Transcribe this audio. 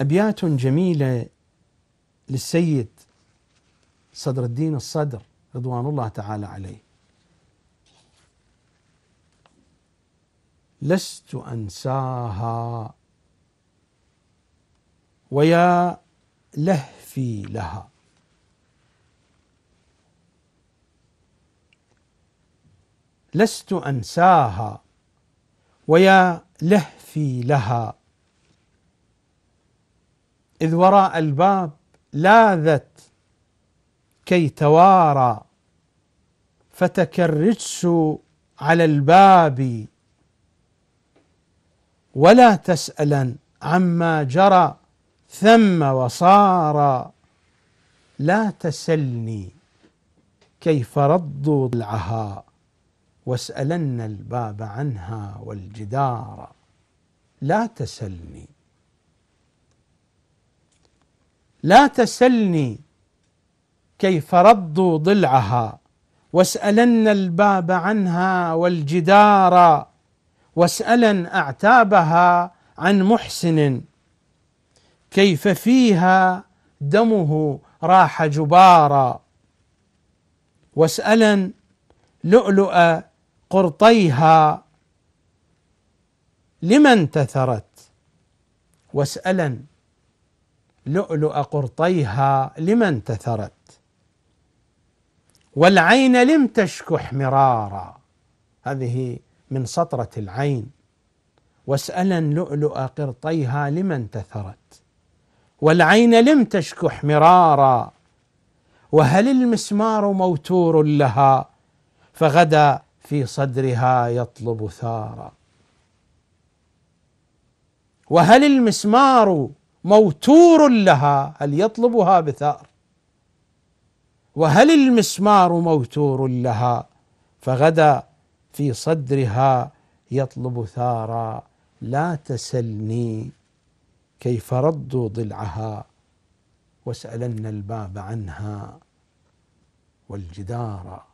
أبيات جميلة للسيد صدر الدين الصدر رضوان الله تعالى عليه لست أنساها ويا لهفي لها لست أنساها ويا لهفي لها إذ وراء الباب لاذت كي توارى فتكرجت على الباب ولا تسألن عما جرى ثم وصار لا تسلني كيف ردوا ضلعها واسألن الباب عنها والجدار لا تسلني لا تسلني كيف رضوا ضلعها واسألن الباب عنها والجدار واسألن أعتابها عن محسن كيف فيها دمه راح جبارا واسألن لؤلؤ قرطيها لما انتثرت واسألن لؤلؤ قرطيها لما انتثرت والعين لم تشك احمرارا هذه من سطرة العين واسألا لؤلؤ قرطيها لما انتثرت والعين لم تشك احمرارا وهل المسمار موتور لها فغدا في صدرها يطلب ثارا وهل المسمار موتور لها هل يطلبها بثار وهل المسمار موتور لها فغدا في صدرها يطلب ثارا لا تسلني كيف ردوا ضلعها واسألن الباب عنها والجدار